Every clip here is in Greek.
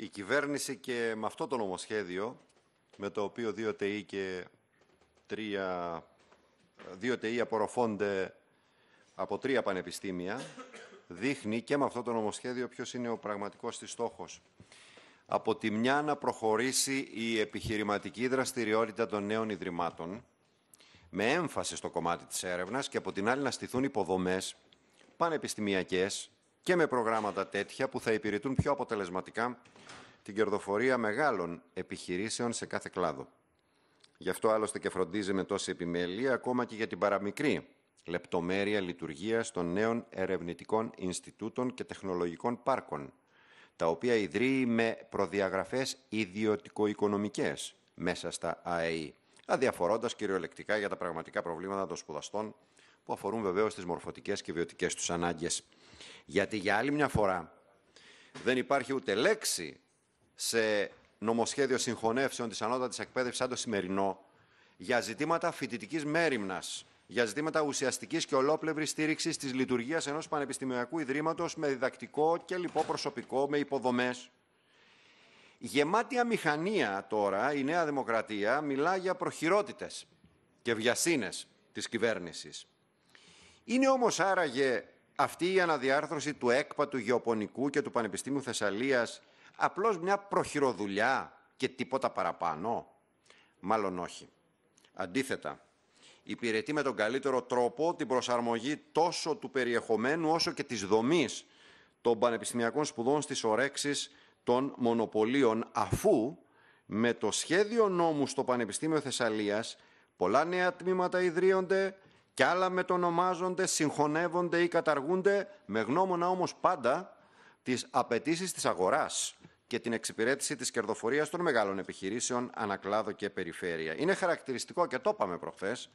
η κυβέρνηση και με αυτό το νομοσχέδιο, με το οποίο δύο ΤΕΗ και τρία, δύο ΤΕΗ απορροφώνται από τρία πανεπιστήμια, δείχνει και με αυτό το νομοσχέδιο ποιος είναι ο πραγματικός της στόχος. Από τη μια να προχωρήσει η επιχειρηματική δραστηριότητα των νέων ιδρυμάτων, με έμφαση στο κομμάτι της έρευνας και από την άλλη να στηθούν υποδομές πανεπιστημιακές, και με προγράμματα τέτοια που θα υπηρετούν πιο αποτελεσματικά την κερδοφορία μεγάλων επιχειρήσεων σε κάθε κλάδο. Γι' αυτό άλλωστε και φροντίζει με τόση επιμέλεια ακόμα και για την παραμικρή λεπτομέρεια λειτουργίας των νέων ερευνητικών Ινστιτούτων και τεχνολογικών πάρκων, τα οποία ιδρύει με προδιαγραφές ιδιωτικο ιδιωτικο-οικονομικέ μέσα στα ΑΕΗ, αδιαφορώντας κυριολεκτικά για τα πραγματικά προβλήματα των σπουδαστών που αφορούν βεβαίως τις μορφωτικές και βιωτικές τους ανάγκες. Γιατί για άλλη μια φορά δεν υπάρχει ούτε λέξη σε νομοσχέδιο συγχωνεύσεων της ανώτατης εκπαίδευσης σαν το σημερινό για ζητήματα φοιτητικής μέρημνας, για ζητήματα ουσιαστικής και ολόπλευρης στήριξης της λειτουργίας ενός πανεπιστημιακού ιδρύματος με διδακτικό και λοιπό προσωπικό, με υποδομές. Γεμάτη αμηχανία τώρα η Νέα Δημοκρατία μιλά για προχειρότητες και βιασύνες της κυβέρνησης. Είναι όμως άραγε αυτή η αναδιάρθρωση του ΕΚΠΑ, του Γεωπονικού και του Πανεπιστήμιου Θεσσαλίας απλώς μια προχειροδουλειά και τίποτα παραπάνω. Μάλλον όχι. Αντίθετα, υπηρετεί με τον καλύτερο τρόπο την προσαρμογή τόσο του περιεχομένου όσο και της δομής των πανεπιστημιακών σπουδών στις ορέξεις των μονοπωλίων αφού με το σχέδιο νόμου στο Πανεπιστήμιο Θεσσαλίας πολλά νέα τμήματα ιδρύονται, και άλλα μετονομάζονται, συγχωνεύονται ή καταργούνται, με γνώμονα όμως πάντα τις απαιτήσεις της αγοράς και την εξυπηρέτηση της κερδοφορίας των μεγάλων επιχειρήσεων ανακλάδο και περιφέρεια. Είναι χαρακτηριστικό, και το είπαμε προχθές,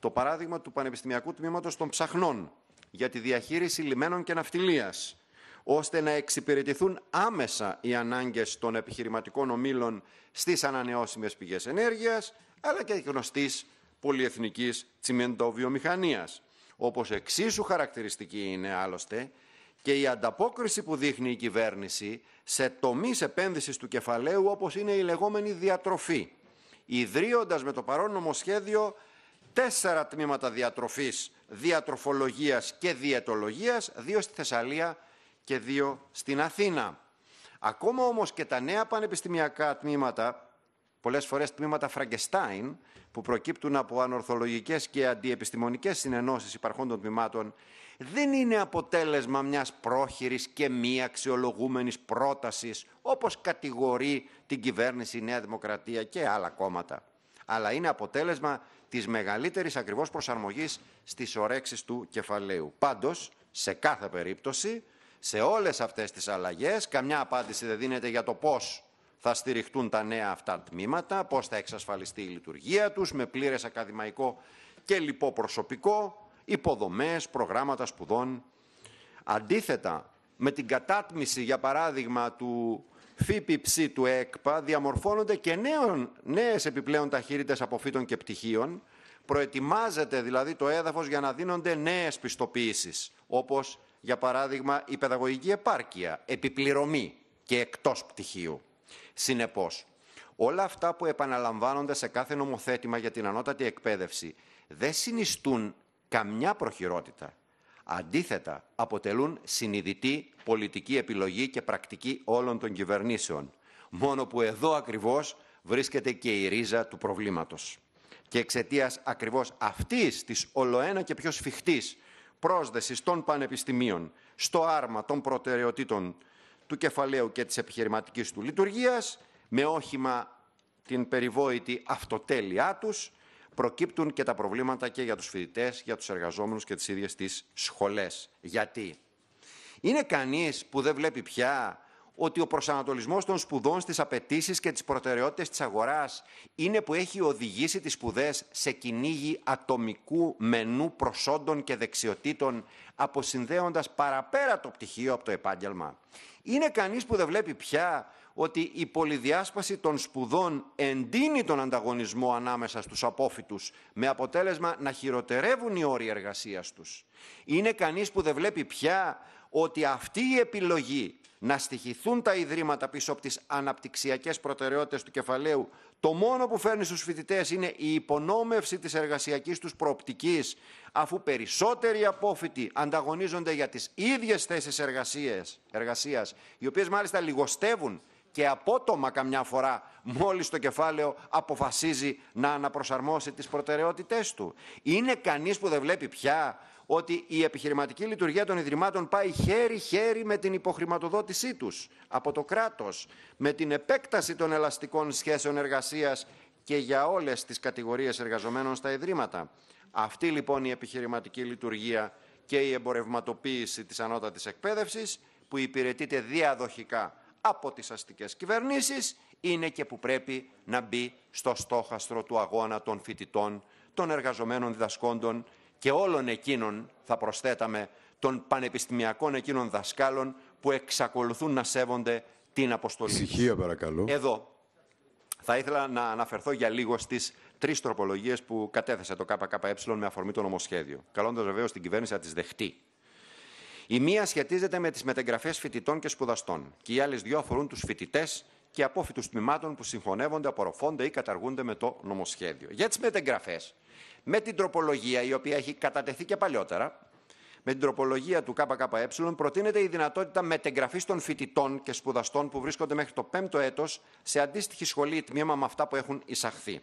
το παράδειγμα του Πανεπιστημιακού Τμήματος των Ψαχνών για τη διαχείριση λιμένων και ναυτιλίας, ώστε να εξυπηρετηθούν άμεσα οι ανάγκες των επιχειρηματικών ομήλων στις ανανεώσιμες πηγές ενέργειας, αλλά και γνωστής πολυεθνικής τσιμεντοβιομηχανίας. Όπως εξίσου χαρακτηριστική είναι άλλωστε και η ανταπόκριση που δείχνει η κυβέρνηση σε τομείς επένδυσης του κεφαλαίου όπως είναι η λεγόμενη διατροφή, ιδρύοντας με το παρόν νομοσχέδιο τέσσερα τμήματα διατροφής, διατροφολογίας και διαιτολογίας, δύο στη Θεσσαλία και δύο στην Αθήνα. Ακόμα όμως και τα νέα πανεπιστημιακά τμήματα πολλές φορές τμήματα Φραγκεστάιν, που προκύπτουν από ανορθολογικές και αντιεπιστημονικές συνενώσεις των τμήματων, δεν είναι αποτέλεσμα μιας πρόχειρης και μη αξιολογούμενης πρότασης, όπως κατηγορεί την κυβέρνηση η Νέα Δημοκρατία και άλλα κόμματα, αλλά είναι αποτέλεσμα της μεγαλύτερης ακριβώς προσαρμογής στις ορέξεις του κεφαλαίου. Πάντως, σε κάθε περίπτωση, σε όλες αυτές τις αλλαγές, καμιά απάντηση δεν δίνεται για το πώς θα στηριχτούν τα νέα αυτά τμήματα, πώς θα εξασφαλιστεί η λειτουργία τους με πλήρες ακαδημαϊκό και λοιπό προσωπικό, υποδομές, προγράμματα σπουδών. Αντίθετα, με την κατάτμιση, για παράδειγμα, του ΦΠΠΣ του ΕΚΠΑ, διαμορφώνονται και νέων, νέες επιπλέον ταχύτητες αποφύτων και πτυχίων, Προετοιμάζεται δηλαδή το έδαφος για να δίνονται νέες πιστοποίησεις, όπως για παράδειγμα η παιδαγωγική επάρκεια, επιπληρωμή και εκτός πτυχίου. Συνεπώς, όλα αυτά που επαναλαμβάνονται σε κάθε νομοθέτημα για την ανώτατη εκπαίδευση δεν συνιστούν καμιά προχειρότητα. Αντίθετα, αποτελούν συνειδητή πολιτική επιλογή και πρακτική όλων των κυβερνήσεων. Μόνο που εδώ ακριβώς βρίσκεται και η ρίζα του προβλήματος. Και εξαιτίας ακριβώς αυτής της ολοένα και πιο σφιχτής πρόσδεσης των πανεπιστημίων στο άρμα των προτεραιοτήτων του κεφαλαίου και της επιχειρηματικής του λειτουργίας, με όχημα την περιβόητη αυτοτέλειά τους, προκύπτουν και τα προβλήματα και για τους φοιτητές, για τους εργαζόμενους και τις ίδιες τις σχολές. Γιατί είναι κανείς που δεν βλέπει πια ότι ο προσανατολισμός των σπουδών στις απαιτήσεις και τις προτεραιότητες της αγοράς είναι που έχει οδηγήσει τις σπουδές σε κυνήγι ατομικού μενού προσόντων και δεξιοτήτων, αποσυνδέοντας παραπέρα το πτυχίο από το επάγγελμα. Είναι κανείς που δεν βλέπει πια ότι η πολυδιάσπαση των σπουδών εντείνει τον ανταγωνισμό ανάμεσα στους απόφοιτους, με αποτέλεσμα να χειροτερεύουν οι όροι εργασίας τους. Είναι κανείς που δεν βλέπει πια ότι αυτή η επιλογή να στοιχηθούν τα ιδρύματα πίσω από τις αναπτυξιακές προτεραιότητες του κεφαλαίου, το μόνο που φέρνει στους φοιτητές είναι η υπονόμευση της εργασιακής τους προοπτικής, αφού περισσότεροι απόφοιτοι ανταγωνίζονται για τις ίδιες θέσεις εργασίας, οι οποίες μάλιστα λιγοστεύουν και απότομα καμιά φορά μόλις το κεφάλαιο αποφασίζει να αναπροσαρμόσει τις προτεραιότητές του. Είναι κανείς που δεν βλέπει πια ότι η επιχειρηματική λειτουργία των Ιδρυμάτων πάει χέρι-χέρι με την υποχρηματοδότησή τους από το κράτος, με την επέκταση των ελαστικών σχέσεων εργασίας και για όλες τις κατηγορίες εργαζομένων στα Ιδρύματα. Αυτή λοιπόν η επιχειρηματική λειτουργία και η εμπορευματοποίηση της ανώτατης εκπαίδευσης που υπηρετείται διαδοχικά από τις αστικές κυβερνήσεις είναι και που πρέπει να μπει στο στόχαστρο του αγώνα των φοιτητών, των εργαζομένων διδασκόντων και όλων εκείνων, θα προσθέταμε, των πανεπιστημιακών εκείνων δασκάλων που εξακολουθούν να σέβονται την αποστολή. παρακαλώ. Εδώ θα ήθελα να αναφερθώ για λίγο στις τρεις τροπολογίες που κατέθεσε το ΚΚΕ με αφορμή το νομοσχέδιο, Καλώντας βεβαίως την κυβέρνηση να τις δεχτεί. Η μία σχετίζεται με τις μετεγγραφέ φοιτητών και σπουδαστών, και οι άλλες δύο αφορούν τους φοιτητές και απόφοιτους τμήματων που συγχωνεύονται, απορροφώνται ή καταργούνται με το νομοσχέδιο. Για τις μετεγγραφέ, με την τροπολογία η οποία έχει κατατεθεί και παλιότερα, με την τροπολογία του ΚΚΕ προτείνεται η δυνατότητα μετεγγραφή των φοιτητών και σπουδαστών που βρίσκονται μέχρι το 5ο έτος σε αντίστοιχη σχολή ή τμήμα με αυτά που έχουν εισαχθεί.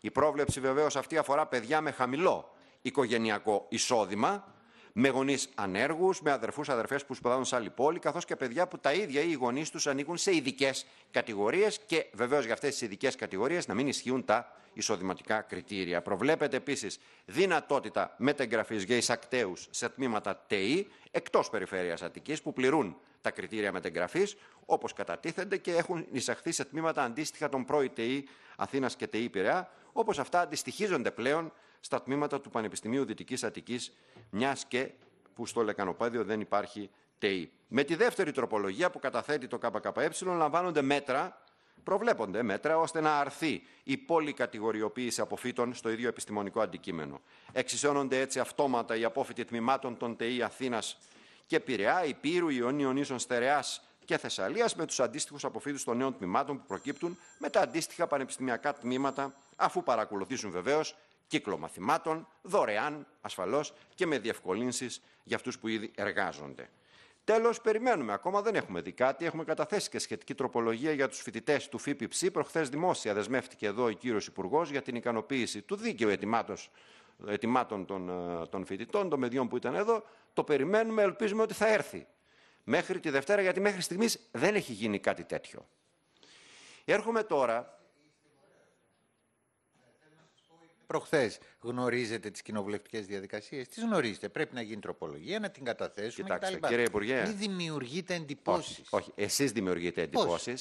Η πρόβλεψη βεβαίως αυτή αφορά παιδιά με χαμηλό οικογενειακό εισόδημα με γονείς ανέργους, με αδερφούς, αδερφές που σπουδάζουν σε άλλη πόλη, καθώς και παιδιά που τα ίδια ή οι γονείς τους ανήκουν σε ειδικές κατηγορίες και βεβαίως για αυτές τις ειδικές κατηγορίες να μην ισχύουν τα εισοδηματικά κριτήρια. Προβλέπεται επίσης δυνατότητα μετεγγραφή για εισακτέους σε τμήματα ΤΕΗ εκτός περιφέρειας Αττικής που πληρούν τα κριτήρια μετεγγραφή, όπως κατατίθενται και έχουν εισαχθεί σε τμήματα αντίστοιχα των πρώην ΤΕΗ Αθήνας και ΤΕΗ Πειραιά, όπως αυτά αντιστοιχίζονται πλέον στα τμήματα του Πανεπιστημίου Δυτικής Αττικής μιας και που στο λεκανοπέδιο δεν υπάρχει ΤΕΗ. Με τη δεύτερη τροπολογία που καταθέτει το ΚΚΕ λαμβάνονται μέτρα, προβλέπονται μέτρα ώστε να αρθεί η πολυκατηγοριοποίηση αποφύτων στο ίδιο επιστημονικό αντικείμενο. Εξισώνονται έτσι αυτόματα οι απόφοιτοι τμήματων των ΤΕΗ Αθήνας και Πειραιά, Υπήρου, Ιωνίων Ίσων Στερεάς και Θεσσαλίας με τους αντίστοιχους αποφύτους των νέων τμήματων που προκύπτουν με τα αντίστοιχα πανεπιστημιακά τμήματα αφού παρακολουθήσουν βεβαίως κύκλο μαθημάτων, δωρεάν, ασφαλώς, και με διευκολύνσεις για αυτούς που ήδη εργάζονται. Τέλος, περιμένουμε. Ακόμα δεν έχουμε δει κάτι. Έχουμε καταθέσει και σχετική τροπολογία για τους φοιτητές του ΦΠΙΨΗ. Προχθές δημόσια δεσμεύτηκε εδώ ο κύριος Υπουργός για την ικανοποίηση του δίκαιου ετοιμάτων των, ε, των φοιτητών, των παιδιών που ήταν εδώ. Το περιμένουμε, ελπίζουμε ότι θα έρθει μέχρι τη Δευτέρα, γιατί μέχρι στιγμής δεν έχει γίνει κάτι τέτοιο. Έρχομαι τώρα προχθές. Γνωρίζετε τις κοινοβουλευτικές διαδικασίες. Τις γνωρίζετε. Πρέπει να γίνει τροπολογία, να την καταθέσουμε Κοιτάξτε, κτλ. Κύριε Υπουργέ. Μην δημιουργείτε εντυπώσεις. Όχι, όχι. εσείς δημιουργείτε εντυπώσει.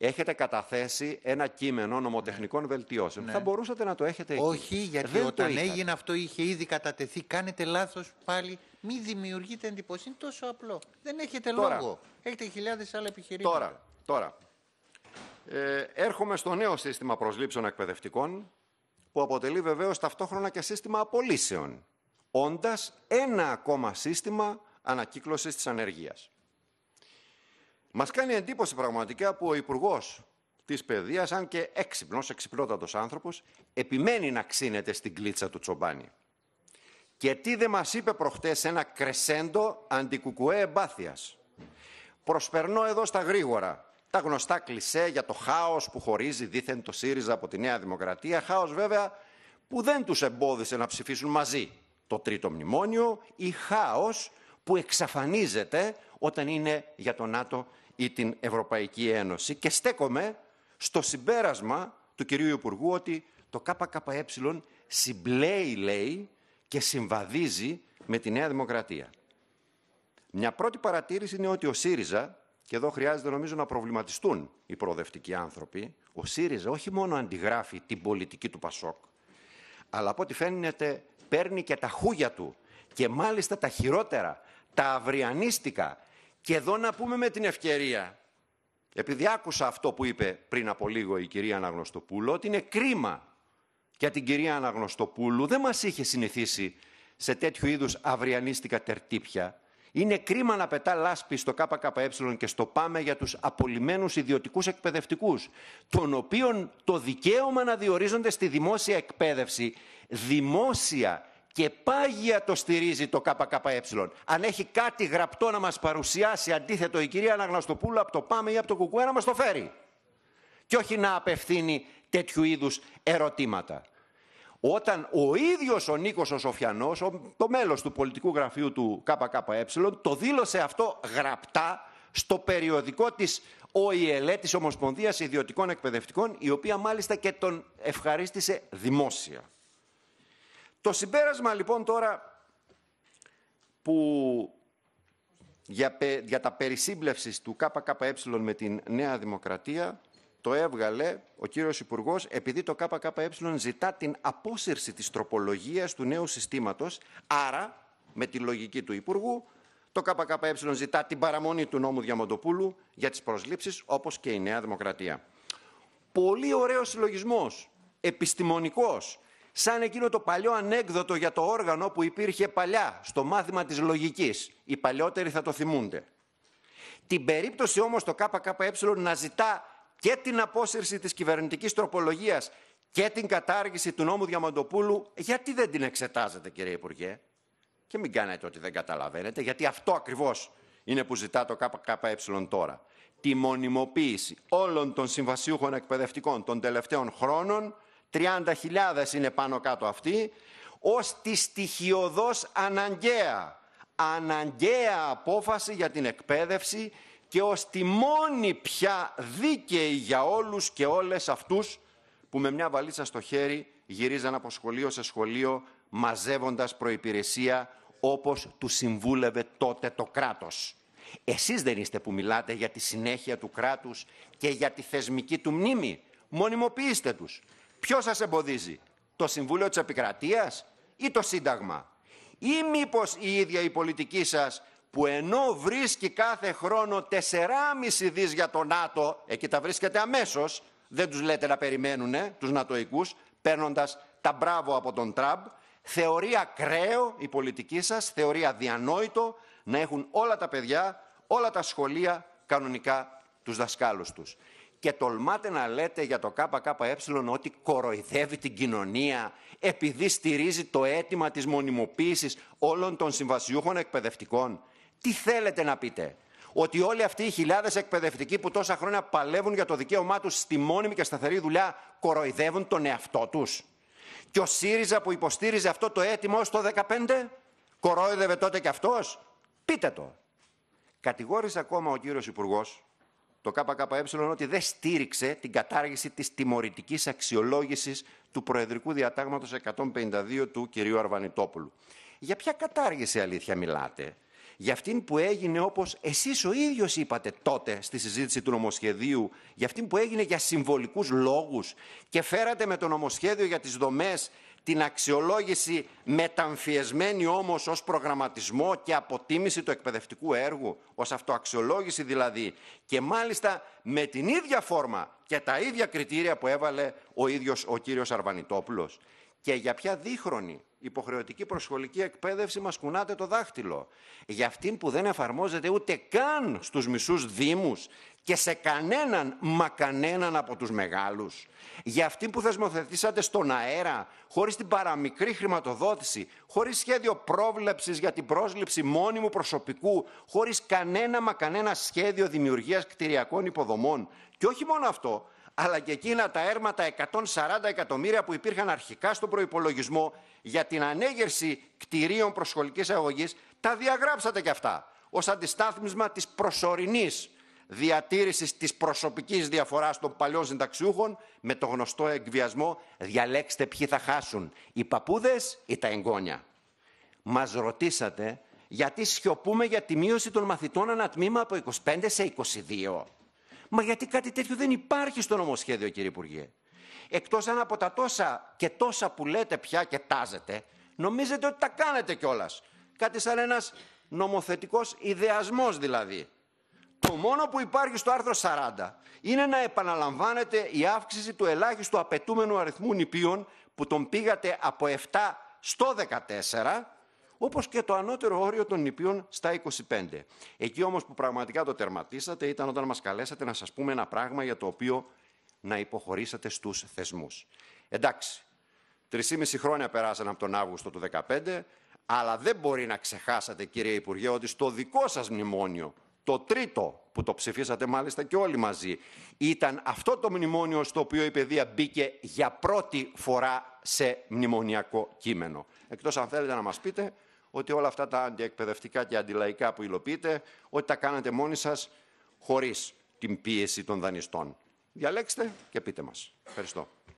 Έχετε καταθέσει ένα κείμενο νομοτεχνικών ναι. βελτιώσεων. Ναι. Θα μπορούσατε να το έχετε εκεί. Όχι, γιατί όταν έγινε αυτό είχε ήδη κατατεθεί. Κάνετε λάθος πάλι. Μη δημιουργείτε εντυπώσεις. Είναι τόσο απλό. Δεν έχετε λόγο. Έχετε χιλιάδες άλλα επιχειρήματα. Τώρα, τώρα. Ε, έρχομαι στο νέο σύστημα προσλήψεων εκπαιδευτικών που αποτελεί βεβαίως ταυτόχρονα και σύστημα απολύσεων, όντας ένα ακόμα σύστημα ανακύκλωσης της ανεργίας. Μας κάνει εντύπωση πραγματικά που ο υπουργός της παιδείας, αν και έξυπνος, εξυπνότατος άνθρωπος, επιμένει να ξύνεται στην κλίτσα του Τσομπάνη. Και τι δεν μας είπε προχτές ένα κρεσέντο αντικουκουέ εμπάθειας. Προσπερνώ εδώ στα γρήγορα τα γνωστά κλισέ για το χάος που χωρίζει δήθεν το ΣΥΡΙΖΑ από τη Νέα Δημοκρατία. Χάος βέβαια που δεν τους εμπόδισε να ψηφίσουν μαζί το τρίτο μνημόνιο ή χάος που εξαφανίζεται όταν είναι για το ΝΑΤΟ ή την Ευρωπαϊκή Ένωση. Και στέκομαι στο συμπέρασμα του κυρίου Υπουργού ότι το ΚΚΕ συμπλέει, λέει, και συμβαδίζει με τη Νέα Δημοκρατία. Μια πρώτη παρατήρηση είναι ότι ο ΣΥΡΙΖΑ και εδώ χρειάζεται νομίζω να προβληματιστούν οι προοδευτικοί άνθρωποι, ο ΣΥΡΙΖΑ όχι μόνο αντιγράφει την πολιτική του Πασόκ, αλλά από ό,τι φαίνεται παίρνει και τα χούγια του και μάλιστα τα χειρότερα, τα αυριανίστικα. Και εδώ να πούμε με την ευκαιρία, επειδή άκουσα αυτό που είπε πριν από λίγο η κυρία Αναγνωστοπούλου, ότι είναι κρίμα για την κυρία Αναγνωστοπούλου, δεν μας είχε συνηθίσει σε τέτοιου είδους αυριανίστικα τερτύπια, είναι κρίμα να πετά λάσπη στο ΚΚΕ και στο ΠΑΜΕ για τους απολυμμένους ιδιωτικούς εκπαιδευτικούς, των οποίων το δικαίωμα να διορίζονται στη δημόσια εκπαίδευση, δημόσια και πάγια το στηρίζει το ΚΚΕ. Αν έχει κάτι γραπτό να μας παρουσιάσει αντίθετο η κυρία Αναγνωστοπούλου από το ΠΑΜΕ ή από το ΚΚΕ να μας το φέρει. Και όχι να απευθύνει τέτοιου είδους ερωτήματα. Όταν ο ίδιος ο Νίκος ο Σοφιανός, το μέλος του πολιτικού γραφείου του ΚΚΕ, το δήλωσε αυτό γραπτά στο περιοδικό της ΟΗΕΛΕ, της Ομοσπονδίας Ιδιωτικών Εκπαιδευτικών, η οποία μάλιστα και τον ευχαρίστησε δημόσια. Το συμπέρασμα λοιπόν τώρα που για, για τα περισύμπλευσης του ΚΚΕ με την Νέα Δημοκρατία το έβγαλε ο κύριος Υπουργός επειδή το ΚΚΕ ζητά την απόσυρση της τροπολογίας του νέου συστήματος, Άρα, με τη λογική του Υπουργού, το ΚΚΕ ζητά την παραμονή του νόμου Διαμοντοπούλου για τις προσλήψεις, όπως και η Νέα Δημοκρατία. Πολύ ωραίος συλλογισμός. επιστημονικός, σαν εκείνο το παλιό ανέκδοτο για το όργανο που υπήρχε παλιά στο μάθημα της λογικής. Οι παλιότεροι θα το θυμούνται. Την περίπτωση όμως το ΚΚΕ να ζητά και την απόσυρση της κυβερνητικής τροπολογίας και την κατάργηση του νόμου Διαμαντοπούλου, γιατί δεν την εξετάζετε κύριε Υπουργέ. Και μην κάνετε ότι δεν καταλαβαίνετε, γιατί αυτό ακριβώς είναι που ζητά το ΚΚΕ τώρα. Τη μονιμοποίηση όλων των συμβασιούχων εκπαιδευτικών των τελευταίων χρόνων, 30.000 είναι πάνω κάτω αυτοί, ως τη στοιχειοδός αναγκαία. Αναγκαία απόφαση για την εκπαίδευση και ως τη μόνη πια δίκαιη για όλους και όλες αυτούς που με μια βαλίτσα στο χέρι γυρίζαν από σχολείο σε σχολείο μαζεύοντας προϋπηρεσία όπως του συμβούλευε τότε το κράτος. Εσείς δεν είστε που μιλάτε για τη συνέχεια του κράτους και για τη θεσμική του μνήμη. Μονιμοποιήστε τους. Ποιος σας εμποδίζει, το Συμβούλιο της Επικρατείας ή το Σύνταγμα. Ή μήπως η ίδια η πολιτική σας που ενώ βρίσκει κάθε χρόνο 4,5 δις για το ΝΑΤΟ, εκεί τα βρίσκεται αμέσως, δεν τους λέτε να περιμένουν τους νατοικούς, παίρνοντας τα μπράβο από τον Τραμπ, θεωρεί ακραίο η πολιτική σας, θεωρεί αδιανόητο να έχουν όλα τα παιδιά, όλα τα σχολεία κανονικά τους δασκάλους τους. Και τολμάτε να λέτε για το ΚΚΕ ότι κοροϊδεύει την κοινωνία επειδή στηρίζει το αίτημα της μονιμοποίησης όλων των συμβασιούχων εκπαιδευτικών. Τι θέλετε να πείτε. Ότι όλοι αυτοί οι χιλιάδες εκπαιδευτικοί που τόσα χρόνια παλεύουν για το δικαίωμά τους στη μόνιμη και σταθερή δουλειά κοροϊδεύουν τον εαυτό τους. Και ο ΣΥΡΙΖΑ που υποστήριζε αυτό το αίτημα στο το 15, κορόιδευε τότε και αυτός. Πείτε το. Κατηγόρησε ακόμα ο κύριος Υπουργός, το ΚΚΕ, ότι δεν στήριξε την κατάργηση της τιμωρητικής αξιολόγησης του Προεδρικού Διατάγματος 152 του κυρίου Αρβανιτόπουλου. Για ποια κατάργηση αλήθεια μιλάτε για αυτήν που έγινε όπως εσείς ο ίδιος είπατε τότε στη συζήτηση του νομοσχεδίου, για αυτήν που έγινε για συμβολικούς λόγους και φέρατε με το νομοσχέδιο για τις δομές την αξιολόγηση μεταμφιεσμένη όμως ως προγραμματισμό και αποτίμηση του εκπαιδευτικού έργου, ως αυτοαξιολόγηση δηλαδή, και μάλιστα με την ίδια φόρμα και τα ίδια κριτήρια που έβαλε ο ίδιος ο κύριος Αρβανιτόπουλος. Και για ποια δίχρονη υποχρεωτική προσχολική εκπαίδευση μας κουνάτε το δάχτυλο. Για αυτήν που δεν εφαρμόζεται ούτε καν στους μισούς δήμους και σε κανέναν, μα κανέναν από τους μεγάλους. Για αυτήν που θεσμοθετήσατε στον αέρα, χωρίς την παραμικρή χρηματοδότηση, χωρίς σχέδιο πρόβλεψης για την πρόσληψη μόνιμου προσωπικού, χωρίς κανένα μα κανένα σχέδιο δημιουργίας κτηριακών υποδομών. Και όχι μόνο αυτό, αλλά και εκείνα τα έρματα 140 εκατομμύρια που υπήρχαν αρχικά στον προϋπολογισμό για την ανέγερση κτηρίων προσχολικής αγωγής, τα διαγράψατε κι αυτά ως αντιστάθμισμα της προσωρινής διατήρησης της προσωπικής διαφοράς των παλιών συνταξιούχων με το γνωστό εκβιασμό «Διαλέξτε ποιοι θα χάσουν, οι παππούδες ή τα εγγόνια». Μας ρωτήσατε γιατί σιωπούμε για τη μείωση των μαθητών ανατμήμα από 25 σε 22. Μα γιατί κάτι τέτοιο δεν υπάρχει στο νομοσχέδιο, κύριε Υπουργέ. Εκτός αν από τα τόσα και τόσα που λέτε πια και τάζετε, νομίζετε ότι τα κάνετε κιόλας. Κάτι σαν ένας νομοθετικός ιδεασμός δηλαδή. Το μόνο που υπάρχει στο άρθρο 40 είναι να επαναλαμβάνεται η αύξηση του ελάχιστου απαιτούμενου αριθμού νηπίων που τον πήγατε από 7 στο 14 όπως και το ανώτερο όριο των νηπίων στα 25. Εκεί όμως που πραγματικά το τερματίσατε ήταν όταν μας καλέσατε να σας πούμε ένα πράγμα για το οποίο να υποχωρήσατε στους θεσμούς. Εντάξει, 3,5 χρόνια περάσαν από τον Αύγουστο του 2015, αλλά δεν μπορεί να ξεχάσατε, κύριε Υπουργέ, ότι στο δικό σας μνημόνιο, το τρίτο που το ψηφίσατε μάλιστα και όλοι μαζί, ήταν αυτό το μνημόνιο στο οποίο η παιδεία μπήκε για πρώτη φορά σε μνημονιακό κείμενο. Εκτός αν θέλετε να μας πείτε ότι όλα αυτά τα αντιεκπαιδευτικά και αντιλαϊκά που υλοποιείτε, ότι τα κάνατε μόνοι σας χωρίς την πίεση των δανειστών. Διαλέξτε και πείτε μας. Ευχαριστώ.